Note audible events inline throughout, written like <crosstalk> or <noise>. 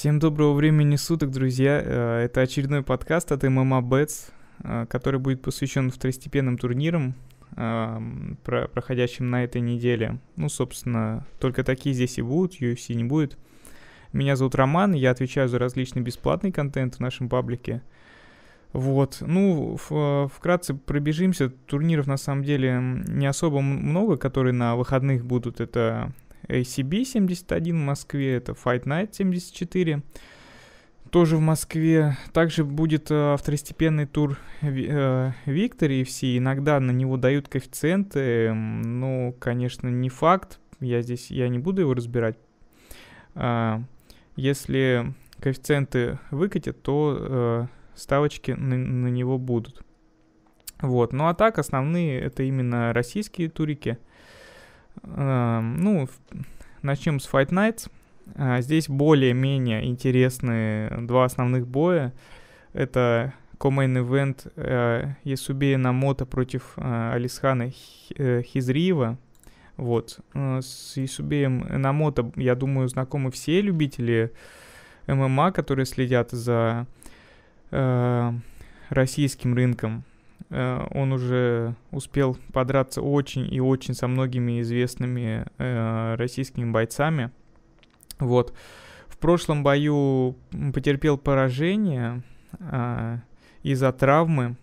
Всем доброго времени суток, друзья. Э, это очередной подкаст от MMA Bets, э, который будет посвящен второстепенным турнирам, эм, проходящим на этой неделе. Ну, собственно, только такие здесь и будут, UFC не будет. Меня зовут Роман, я отвечаю за различный бесплатный контент в нашем паблике. Вот, ну, э, вкратце пробежимся. Турниров на самом деле не особо много, которые на выходных будут. Это ACB 71 в Москве, это Fight Night 74, тоже в Москве. Также будет э, второстепенный тур э, все иногда на него дают коэффициенты, ну, конечно, не факт, я здесь, я не буду его разбирать. Э, если коэффициенты выкатят, то э, ставочки на, на него будут. Вот, ну а так основные это именно российские турики – Эм, ну, начнем с Fight Nights. А, здесь более-менее интересные два основных боя. Это комейн ивент э, Ясубея Намота против э, Алисхана э, Хизриева. Вот. С Ясубеем Намота, я думаю, знакомы все любители ММА, которые следят за российским рынком. Э, он уже успел подраться очень и очень со многими известными э, российскими бойцами. Вот. В прошлом бою потерпел поражение а, из-за травмы.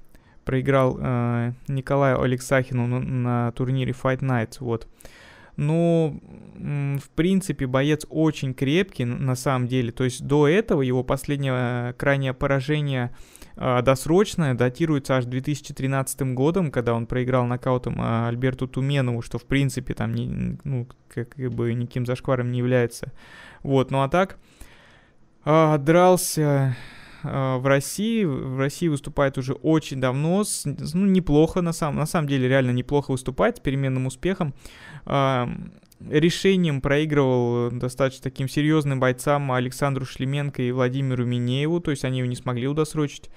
Проиграл э, Николаю Алексахину на турнире Fight Nights, Вот. Но ну, в принципе, боец очень крепкий на самом деле. То есть до этого его последнее крайнее поражение а, досрочная, датируется аж 2013 годом, когда он проиграл нокаутом а, Альберту Туменову, что в принципе там не, ну, как бы никаким зашкваром не является. Вот, ну а так, а, дрался в России. В России выступает уже очень давно. С, ну, неплохо, на самом, на самом деле, реально неплохо выступает с переменным успехом решением проигрывал э, достаточно таким серьезным бойцам Александру Шлеменко и Владимиру Минееву, то есть они его не смогли удосрочить.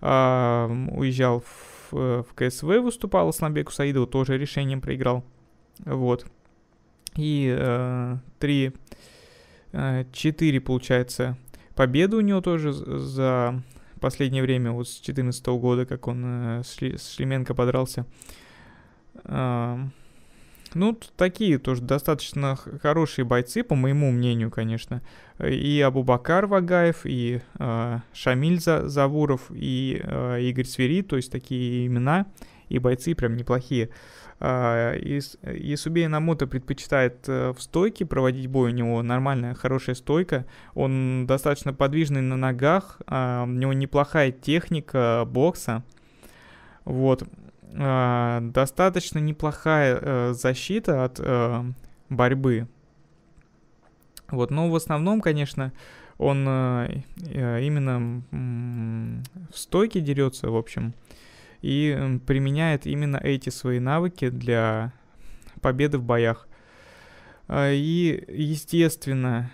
А, уезжал в, э, в КСВ, выступал Асланбеку Саидову, тоже решением проиграл. Вот. И э, три, э, четыре, получается, победы у него тоже за последнее время, вот с 2014 года, как он э, с Шлеменко подрался. Э, ну, такие тоже достаточно хорошие бойцы, по моему мнению, конечно. Э, и Абубакар Вагаев, и э, Шамиль Завуров, и э, Игорь Свири, то есть такие имена и бойцы прям неплохие. Ясубей а, Намото предпочитает э, в стойке проводить бой, у него нормальная, хорошая стойка, он достаточно подвижный на ногах, у него неплохая техника бокса, вот, а, достаточно неплохая э, защита от э, борьбы. Вот, но в основном, конечно, он э, э именно э, в стойке дерется, в общем, и применяет именно эти свои навыки для победы в боях. А, и, естественно,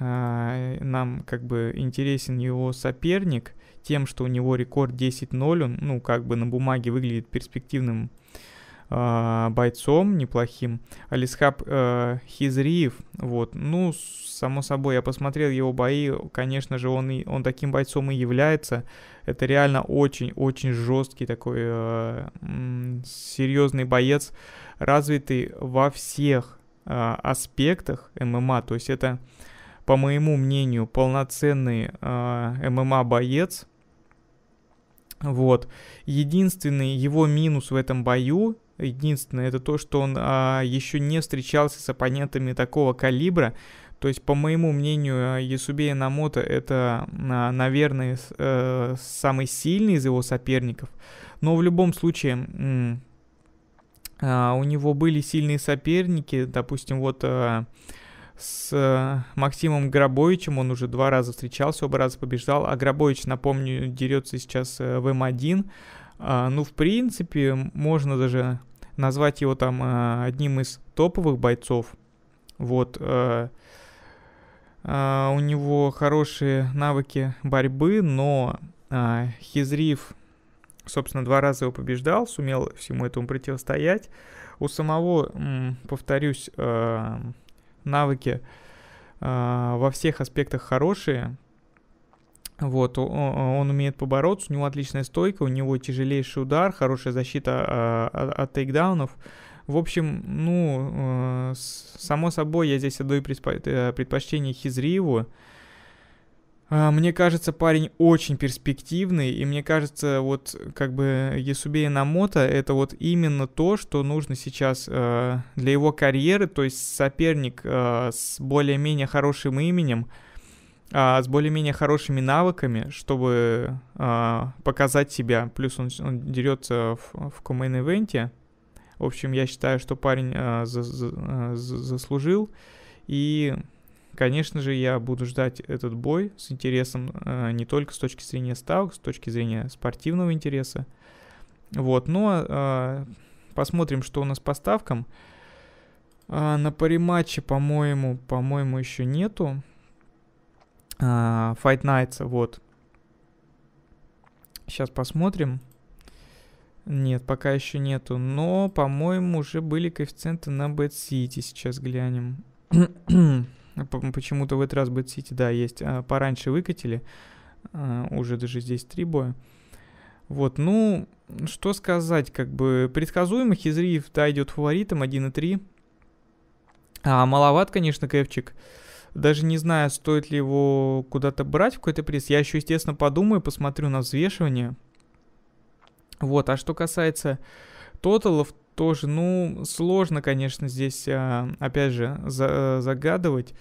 а, нам как бы интересен его соперник, тем, что у него рекорд 10-0, он, ну, как бы на бумаге выглядит перспективным э, бойцом неплохим. Алисхаб э, Хизриев, вот, ну, само собой, я посмотрел его бои, конечно же, он, и, он таким бойцом и является. Это реально очень-очень жесткий такой э, серьезный боец, развитый во всех э, аспектах ММА, то есть это по моему мнению, полноценный э, ММА-боец, вот. Единственный его минус в этом бою, единственное, это то, что он а, еще не встречался с оппонентами такого калибра. То есть, по моему мнению, а, Ясубея Намото это, а, наверное, э, самый сильный из его соперников. Но в любом случае, а, у него были сильные соперники. Допустим, вот... А, с э, Максимом Грабовичем он уже два раза встречался, оба раза побеждал. А Грабович, напомню, дерется сейчас э, в М1. А, ну, в принципе, можно даже назвать его там э, одним из топовых бойцов. Вот. У него хорошие навыки борьбы, но хизриф, собственно, два раза его побеждал, сумел всему этому противостоять. У самого, повторюсь, навыки э, во всех аспектах хорошие. Вот, он, он умеет побороться, у него отличная стойка, у него тяжелейший удар, хорошая защита э, от, от тейкдаунов. В общем, ну, э, само собой, я здесь отдаю э, предпочтение Хизриеву. А, мне кажется, парень очень перспективный, и мне кажется, вот как бы Ясубея Намота — это вот именно то, что нужно сейчас э, для его карьеры, то есть соперник э, с более-менее хорошим именем, э, с более-менее хорошими навыками, чтобы э, показать себя. Плюс он, он дерется в, в комейн-ивенте. В общем, я считаю, что парень э, за, за, э, заслужил, и Конечно же, я буду ждать этот бой с интересом э, не только с точки зрения ставок, с точки зрения спортивного интереса. Вот, но ну, а, а, посмотрим, что у нас по ставкам. А, на париматче, по-моему, по-моему, еще нету. Fight Nights, вот. Сейчас посмотрим. Нет, пока еще нету. Но, по-моему, уже были коэффициенты на Bad City. Сейчас глянем. <clears throat> А почему-то в этот раз Бэт Сити, да, есть. А, пораньше выкатили. А, уже даже здесь три боя. Вот, ну, что сказать, как бы предсказуемо, Хизриев, да, идет фаворитом 1,3. А маловат, конечно, Кэвчик. Даже не знаю, стоит ли его куда-то брать в какой-то приз. Я еще, естественно, подумаю, посмотрю на взвешивание. Вот, а что касается тоталов, тоже, ну, сложно, конечно, здесь, а, опять же, за загадывать,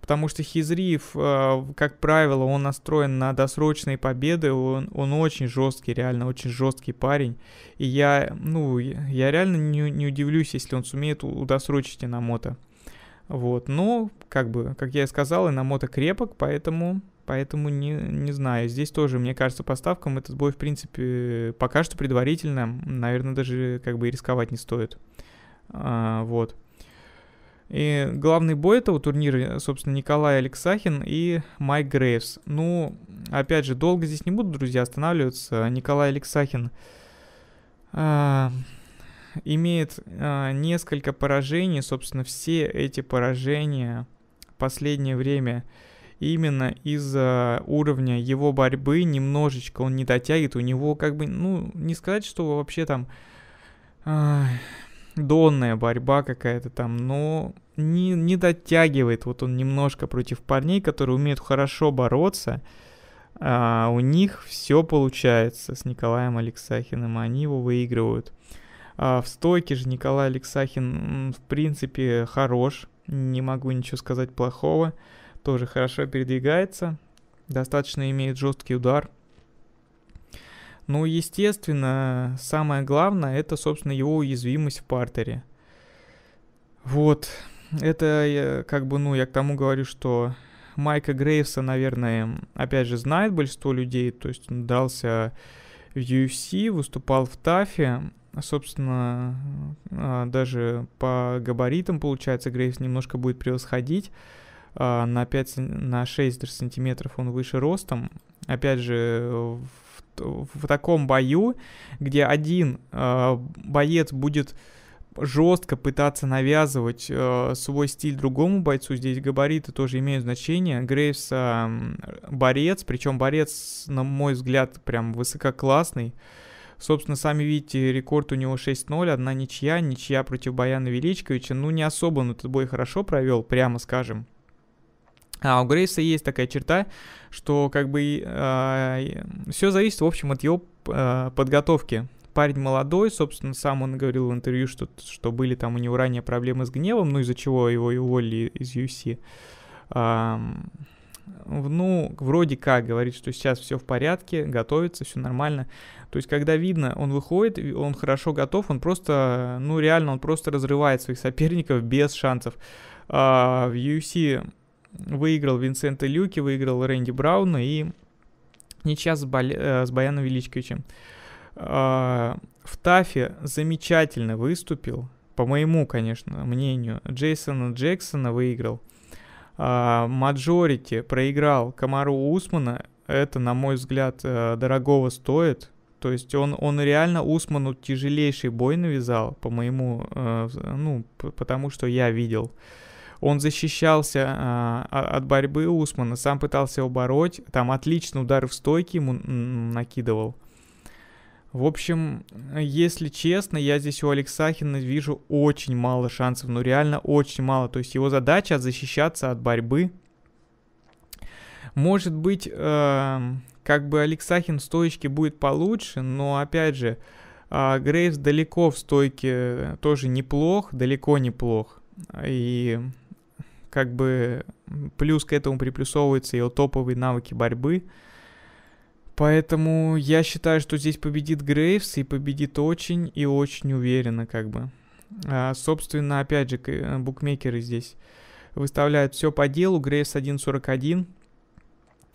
потому что Хизриев, а, как правило, он настроен на досрочные победы, он, он очень жесткий, реально, очень жесткий парень, и я, ну, я реально не, не удивлюсь, если он сумеет удосрочить Инамото. Вот, но, ну, как бы, как я и сказал, и на мото крепок, поэтому, поэтому не, не знаю. Здесь тоже, мне кажется, по ставкам этот бой, в принципе, пока что предварительно, наверное, даже как бы и рисковать не стоит. А, вот. И главный бой этого турнира, собственно, Николай Алексахин и Майк Грейвс. Ну, опять же, долго здесь не буду, друзья, останавливаться. Николай Алексахин... А имеет э, несколько поражений, собственно, все эти поражения в последнее время именно из-за уровня его борьбы немножечко он не дотягивает, у него как бы, ну, не сказать, что вообще там э, донная борьба какая-то там, но не, не дотягивает, вот он немножко против парней, которые умеют хорошо бороться, а у них все получается с Николаем Алексахиным, они его выигрывают. А, в стойке же Николай Алексахин, в принципе, хорош. Не могу ничего сказать плохого. Тоже хорошо передвигается. Достаточно имеет жесткий удар. Ну, естественно, самое главное, это, собственно, его уязвимость в партере. Вот. Это, как бы, ну, я к тому говорю, что Майка Грейвса, наверное, опять же, знает большинство людей. То есть он дался в UFC, выступал в ТАФе. А, собственно, а, даже по габаритам, получается, Грейвс немножко будет превосходить. А, на 5, на 6 сантиметров он выше ростом. Опять же, в, в таком бою, где один боец будет жестко пытаться навязывать э, свой стиль другому бойцу, здесь габариты тоже имеют значение. Грейвс э, борец, причем борец, на мой взгляд, прям высококлассный. Собственно, сами видите, рекорд у него 6-0, одна ничья, ничья против Баяна Величковича. Ну, не особо он этот бой хорошо провел, прямо скажем. А у Грейса есть такая черта, что как бы э, а, все зависит, в общем, от его э, подготовки парень молодой, собственно, сам он говорил в интервью, что, что были там у него ранее проблемы с гневом, ну из-за чего его и уволили из UFC ну, вроде как говорит, что сейчас все в порядке, готовится, все нормально. То есть, когда видно, он выходит, он хорошо готов, он просто, ну, реально, он просто разрывает своих соперников без шансов. А, в UFC выиграл Винсента Люки, выиграл Рэнди Брауна и ничья с, Бали... Э, с Баяном Величковичем. А, в Тафе замечательно выступил, по моему, конечно, мнению. Джейсона Джексона выиграл – а, Маджорити проиграл Камару Усмана. Это, на мой взгляд, э, дорогого стоит. То есть он, он реально Усману тяжелейший бой навязал, по моему, э, ну, потому что я видел. Он защищался а, от борьбы Усмана, сам пытался его там отличный удар в стойке ему накидывал. В общем, если честно, я здесь у Алексахина вижу очень мало шансов, ну реально очень мало. То есть его задача защищаться от борьбы. Может быть, э, как бы Алексахин в стоечке будет получше, но опять же, э, а, Грейвс далеко в стойке тоже неплох, далеко неплох. И как бы плюс к этому приплюсовываются его топовые навыки борьбы. Поэтому я считаю, что здесь победит Грейвс и победит очень и очень уверенно, как бы. А, собственно, опять же, э, букмекеры здесь выставляют все по делу. Грейвс 1.41.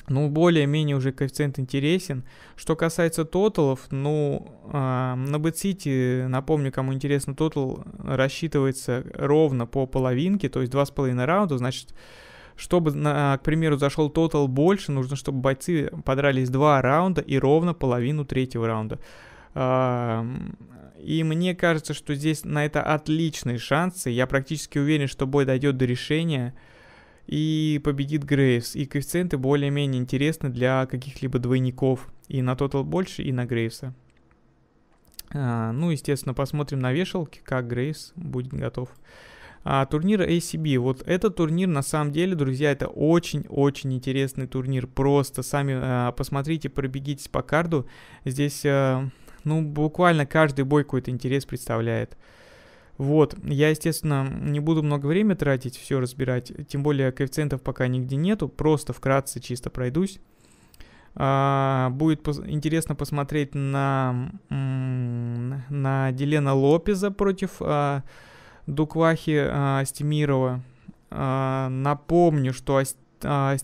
Ну, более-менее уже коэффициент интересен. Что касается тоталов, ну, э, на BetCity, напомню, кому интересно, тотал рассчитывается ровно по половинке, то есть 2,5 раунда, значит, чтобы, на, к примеру, зашел тотал больше, нужно, чтобы бойцы подрались два раунда и ровно половину третьего раунда. И мне кажется, что здесь на это отличные шансы. Я практически уверен, что бой дойдет до решения и победит Грейвс. И коэффициенты более-менее интересны для каких-либо двойников. И на Тотал больше, и на Грейвса. А, ну, естественно, посмотрим на вешалке, как Грейс будет готов. А, турнир ACB. Вот этот турнир, на самом деле, друзья, это очень-очень интересный турнир. Просто сами а, посмотрите, пробегитесь по карду. Здесь, а, ну, буквально каждый бой какой-то интерес представляет. Вот, я, естественно, не буду много времени тратить, все разбирать, тем более коэффициентов пока нигде нету, просто вкратце чисто пройдусь. А, будет пос интересно посмотреть на, на Делена Лопеза против а, Дуклахи а, а, напомню, что Аст, а,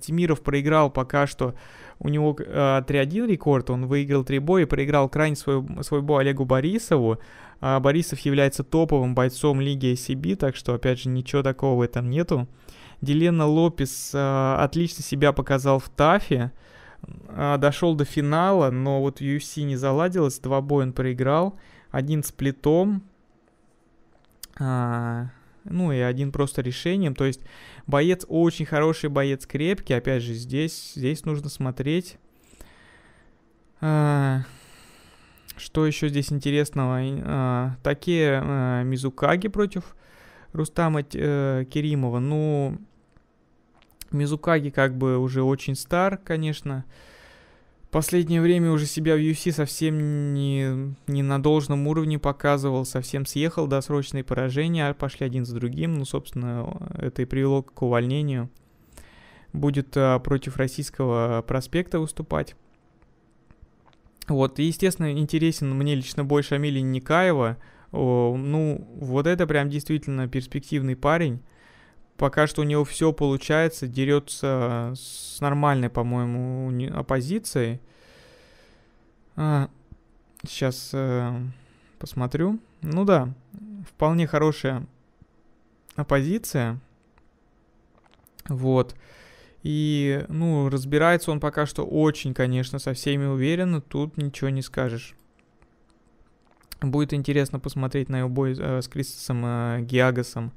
проиграл пока что. У него а, 3-1 рекорд, он выиграл 3 боя и проиграл крайне свой, свой бой Олегу Борисову. А, Борисов является топовым бойцом Лиги ACB, так что, опять же, ничего такого в этом нету. Делена Лопес а, отлично себя показал в ТАФе дошел до финала, но вот UFC не заладилось, два боя он проиграл, один с плитом, а, ну и один просто решением. То есть боец очень хороший, боец крепкий. Опять же, здесь, здесь нужно смотреть. А, что еще здесь интересного? А, такие а, Мизукаги против Рустама а, Керимова. Ну, Мизукаги как бы уже очень стар, конечно. А, Последнее время уже себя в UFC совсем не, не на должном уровне показывал, совсем съехал, досрочные поражения а пошли один за другим, ну, собственно, это и привело к увольнению. Будет а, против российского проспекта выступать. Вот, и, естественно, интересен мне лично больше Амилия Никаева. О, ну, вот это прям действительно перспективный парень пока что у него все получается, дерется с нормальной, по-моему, оппозицией. А, сейчас э, посмотрю. Ну да, вполне хорошая оппозиция. Вот. И, ну, разбирается он пока что очень, конечно, со всеми уверенно, тут ничего не скажешь. Будет интересно посмотреть на его бой э, с Кристосом э, Гиагасом. Э,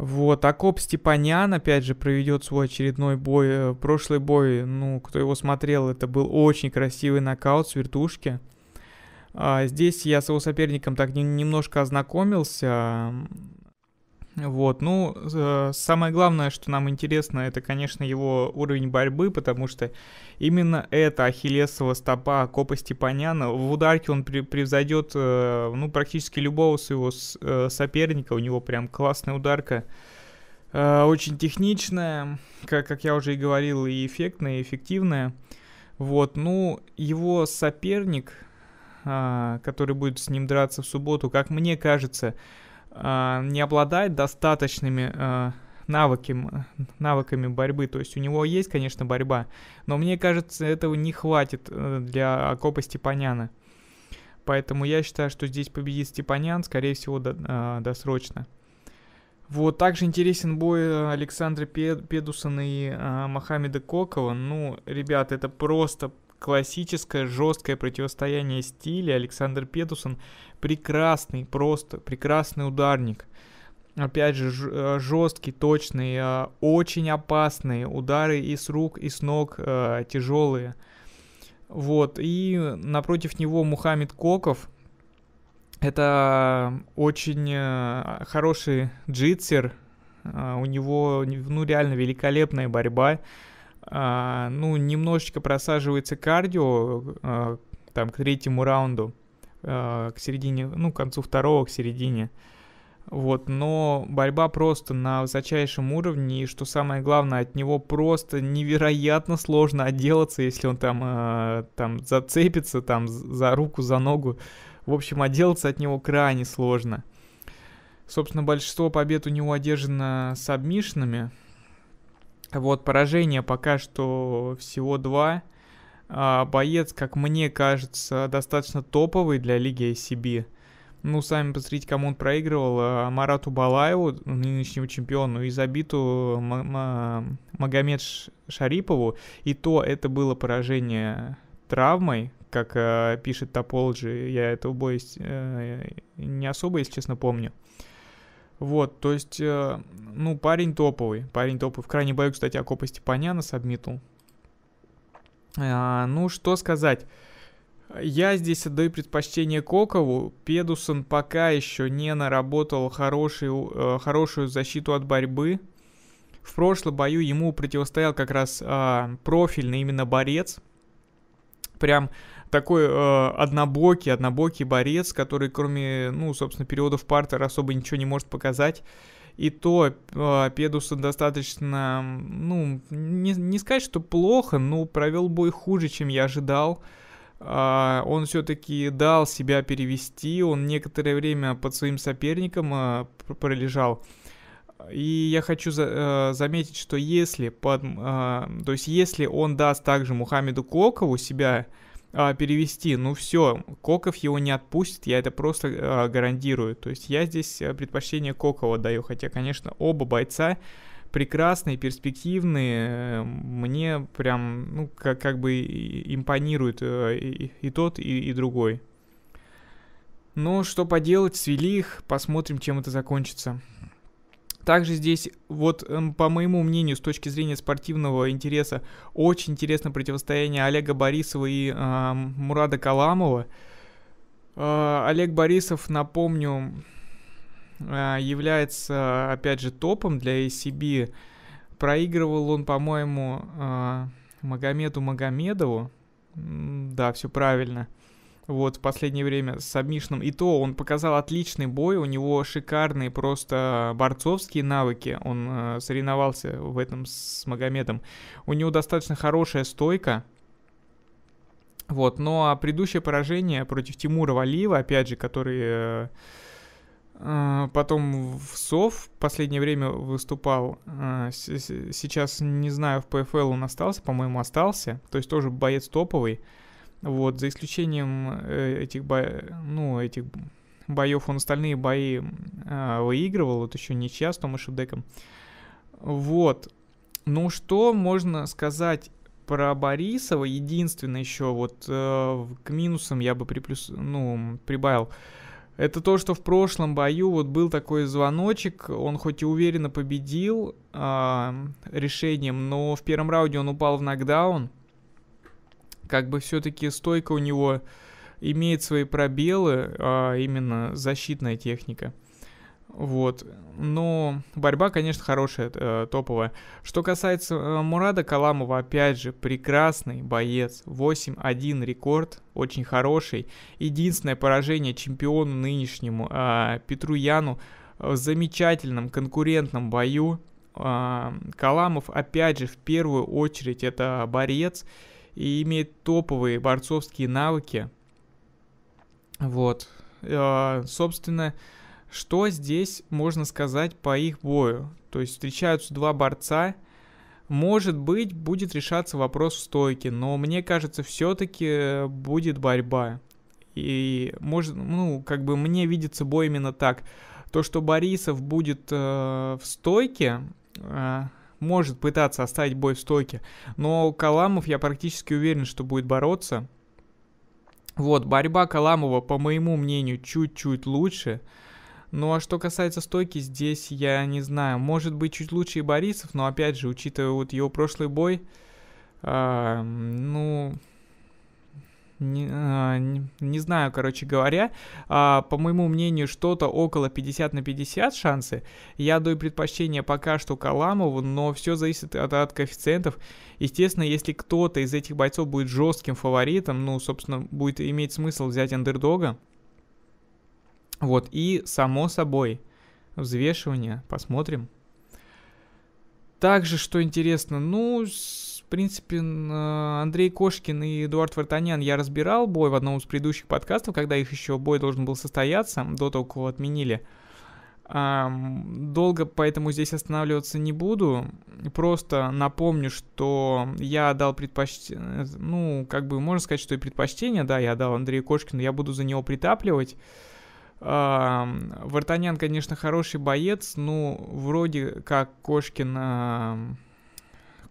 вот, Акоп Степанян, опять же, проведет свой очередной бой. Э, прошлый бой, ну, кто его смотрел, это был очень красивый нокаут с вертушки. А, здесь я с его соперником так немножко ознакомился. Вот, ну, э, самое главное, что нам интересно, это, конечно, его уровень борьбы, потому что именно это ахиллесова стопа копости Степаняна. В ударке он превзойдет, э, ну, практически любого своего э, соперника. У него прям классная ударка, очень техничная, как, как я уже и говорил, и эффектная, и эффективная. Вот, ну, его соперник, а, который будет с ним драться в субботу, как мне кажется, а, не обладает достаточными а, навыками, навыками борьбы. То есть у него есть, конечно, борьба, но мне кажется, этого не хватит э, для окопа Степаняна. Поэтому я считаю, что здесь победит Степанян, скорее всего, до, э, досрочно. Вот, также интересен бой э, Александра Педусона и э, Мохаммеда Кокова. Ну, ребят, это просто классическое жесткое противостояние стиля. Александр Петусон прекрасный, просто прекрасный ударник. Опять же, э, жесткий, точный, э, очень опасные удары и с рук, и с ног, э, тяжелые. Вот, и напротив него Мухаммед Коков. Это очень хороший джитсер, у него, ну, реально великолепная борьба. А, ну, немножечко просаживается кардио, а, там, к третьему раунду, а, к середине, ну, к концу второго, к середине. Вот, но борьба просто на высочайшем уровне, и что самое главное, от него просто невероятно сложно отделаться, если он там, там зацепится, там за руку, за ногу. В общем, отделаться от него крайне сложно. Собственно, большинство побед у него одержано сабмишнами, вот, поражения пока что всего два. А, боец, как мне кажется, достаточно топовый для лиги ACB. Ну, сами посмотрите, кому он проигрывал. А, Марату Балаеву, нынешнему чемпиону, и забиту Магомед Шарипову. И то это было поражение травмой, как э, пишет Тополджи. Я этого боя э, не особо, если честно, помню. Вот, то есть, э, ну, парень топовый. Парень топовый. В крайне бою, кстати, окопа Степаняна сабмитнул. А, ну, что сказать. Я здесь отдаю предпочтение Кокову. Педусон пока еще не наработал хорошую, э, хорошую защиту от борьбы. В прошлом бою ему противостоял как раз э, профильный именно борец. Прям такой э, однобокий, однобокий борец, который кроме, ну, собственно, периодов партера особо ничего не может показать. И то э, Педуса достаточно, ну, не, не сказать, что плохо, но провел бой хуже, чем я ожидал. Э, он все-таки дал себя перевести, он некоторое время под своим соперником э, пролежал. И я хочу за, э, заметить, что если под, э, то есть если он даст также Мухаммеду Кокову себя, а, перевести. Ну все, Коков его не отпустит, я это просто а, гарантирую. То есть я здесь э, предпочтение Кокова даю, хотя, конечно, оба бойца прекрасные, перспективные. Э, мне прям, ну, как, как бы импонирует э, и, и тот, и, и другой. Но ну, что поделать, свели их, посмотрим, чем это закончится. Также здесь, вот эм, по моему мнению, с точки зрения спортивного интереса, очень интересно противостояние Олега Борисова и э, Мурада Каламова. Э, Олег Борисов, напомню, э, является, опять же, топом для ACB. Проигрывал он, по-моему, э, Магомеду Магомедову. Да, все правильно. Э, вот в последнее время с Сабмишном. И то он показал отличный бой, у него шикарные просто борцовские навыки. Он э, соревновался в этом с Магомедом. У него достаточно хорошая стойка. Вот, но а предыдущее поражение против Тимура Валиева, опять же, который э, э потом в СОВ в последнее время выступал, э, сейчас не знаю, в ПФЛ он остался, по-моему, остался, то есть тоже боец топовый, вот, за исключением э, этих, бо... ну, этих боев, он остальные бои э, выигрывал, а, вот еще ничья с Томашем Деком. Вот. Ну, что можно сказать про Борисова? Единственное еще, вот э, к минусам я бы приплюс... ну, прибавил. Это то, что в прошлом бою вот был такой звоночек, он хоть и уверенно победил э, решением, но в первом раунде он упал в нокдаун, как бы все-таки стойка у него имеет свои пробелы, а именно защитная техника. Вот. Но борьба, конечно, хорошая, э, топовая. Что касается э, Мурада Каламова, опять же, прекрасный боец. 8-1 рекорд, очень хороший. Единственное поражение чемпиону нынешнему а, Петру Яну э, в замечательном конкурентном бою. А, Каламов, опять же, в первую очередь, это борец и имеет топовые борцовские навыки. Вот. Э, собственно, что здесь можно сказать по их бою? То есть встречаются два борца. Может быть, будет решаться вопрос в стойке, но мне кажется, все-таки э, будет борьба. И может, ну, как бы мне видится бой именно так. То, что Борисов будет э, в стойке, э, может пытаться оставить бой в стойке, но Каламов, я практически уверен, что будет бороться. Вот, борьба Каламова, по моему мнению, чуть-чуть лучше. Ну а что касается стойки, здесь я не знаю. Может быть, чуть лучше и Борисов, но опять же, учитывая вот его прошлый бой, э, ну, не, а, не, знаю, короче говоря, а, по моему мнению, что-то около 50 на 50 шансы. Я даю предпочтение пока что Каламову, но все зависит от, от коэффициентов. Естественно, если кто-то из этих бойцов будет жестким фаворитом, ну, собственно, будет иметь смысл взять андердога. Вот, и само собой, взвешивание, посмотрим. Также, что интересно, ну, принципе, э, Андрей Кошкин и Эдуард Вартанян я разбирал бой в одном из предыдущих подкастов, когда их еще бой должен был состояться, до того, как его отменили. Долго поэтому здесь останавливаться не буду. Просто напомню, что я дал предпочтение, ну, как бы можно сказать, что и предпочтение, да, я дал Андрею Кошкину, я буду за него притапливать. Вартанян, конечно, хороший боец, но вроде как Кошкин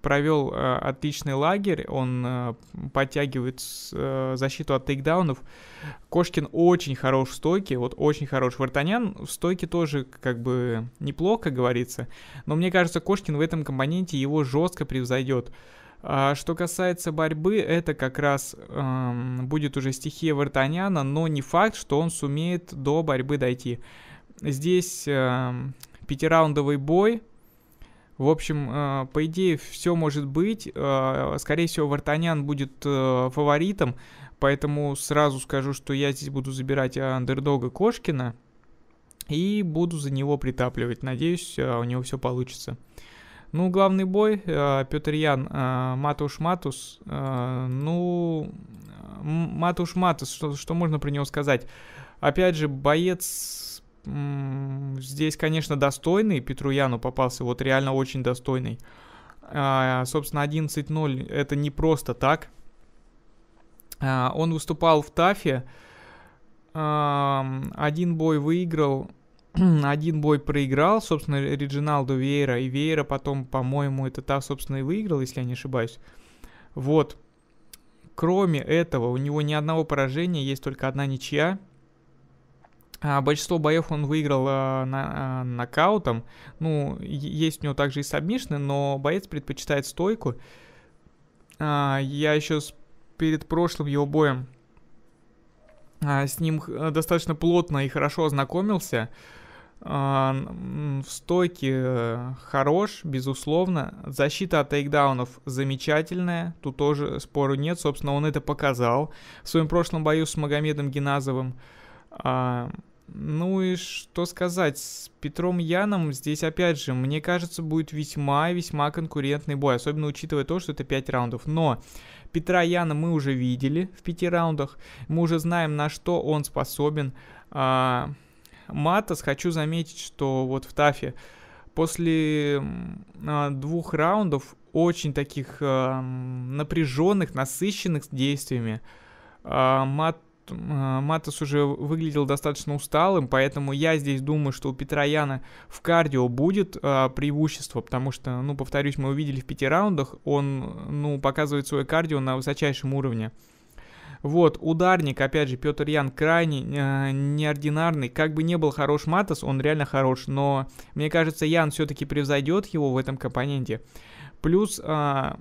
провел э, отличный лагерь, он э, подтягивает э, защиту от тейкдаунов. Кошкин очень хорош в стойке, вот очень хорош. Вартанян в стойке тоже как бы неплохо, говорится, но мне кажется, Кошкин в этом компоненте его жестко превзойдет. А что касается борьбы, это как раз эм, будет уже стихия Вартаняна, но не факт, что он сумеет до борьбы дойти. Здесь э, пятираундовый бой, в общем, э, по идее, все может быть. Э, скорее всего, Вартанян будет э, фаворитом, поэтому сразу скажу, что я здесь буду забирать андердога Кошкина и буду за него притапливать. Надеюсь, у него все получится. Ну, главный бой, Петр Ян, Матуш Матус, ну, Матуш Матус, что, что можно про него сказать? Опять же, боец здесь, конечно, достойный. Петруяну попался вот реально очень достойный. А, собственно, 11-0 это не просто так. А, он выступал в ТАФе. А, один бой выиграл, <clears throat> один бой проиграл, собственно, Реджиналду Вейра. И Вейра потом, по-моему, это та, собственно, и выиграл, если я не ошибаюсь. Вот. Кроме этого, у него ни одного поражения, есть только одна ничья. А, большинство боев он выиграл а, на, а, нокаутом. Ну, есть у него также и сабмишны, но боец предпочитает стойку. А, я еще с, перед прошлым его боем а, с ним э, достаточно плотно и хорошо ознакомился. А, в стойке хорош, безусловно. Защита от тейкдаунов замечательная. Тут тоже спору нет. Собственно, он это показал в своем прошлом бою с Магомедом Геназовым. А, ну и что сказать, с Петром Яном здесь, опять же, мне кажется, будет весьма-весьма конкурентный бой, особенно учитывая то, что это 5 раундов. Но Петра Яна мы уже видели в 5 раундах, мы уже знаем, на что он способен. А, Матас, хочу заметить, что вот в Тафе после а, двух раундов очень таких а, напряженных, насыщенных действиями, а, Мат а, Матас уже выглядел достаточно усталым, поэтому я здесь думаю, что у Петрояна в кардио будет э, преимущество, потому что, ну, повторюсь, мы увидели в пяти раундах, он, ну, показывает свое кардио на высочайшем уровне. Вот, ударник, опять же, Петр Ян крайне э, неординарный. Как бы не был хорош Матас, он реально хорош, но мне кажется, Ян все-таки превзойдет его в этом компоненте. Плюс э,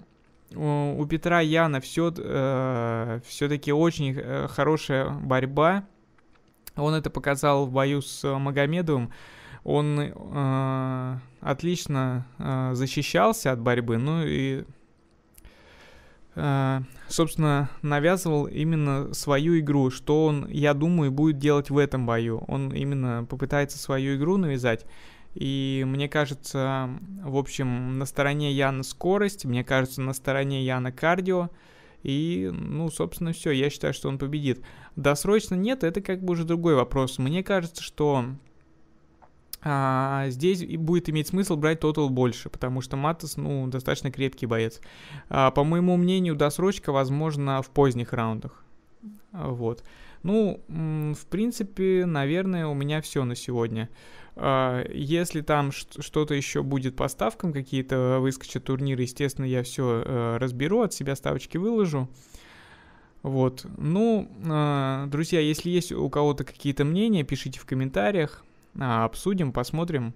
у, Петра Яна все, э, все-таки очень э, хорошая борьба. Он это показал в бою с Магомедовым. Он э, отлично э, защищался от борьбы, ну и, э, собственно, навязывал именно свою игру, что он, я думаю, будет делать в этом бою. Он именно попытается свою игру навязать. И мне кажется, в общем, на стороне Яна скорость, мне кажется, на стороне Яна кардио. И, ну, собственно, все. Я считаю, что он победит. Досрочно нет, это как бы уже другой вопрос. Мне кажется, что а, здесь будет иметь смысл брать тотал больше, потому что Матас, ну, достаточно крепкий боец. А, по моему мнению, досрочка возможно в поздних раундах. Вот. Ну, в принципе, наверное, у меня все на сегодня. А, если там что-то еще будет по ставкам, какие-то выскочат турниры, естественно, я все э, разберу, от себя ставочки выложу. Вот. Ну, а, друзья, если есть у кого-то какие-то мнения, пишите в комментариях. А, обсудим, посмотрим.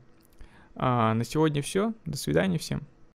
На сегодня все. До свидания всем.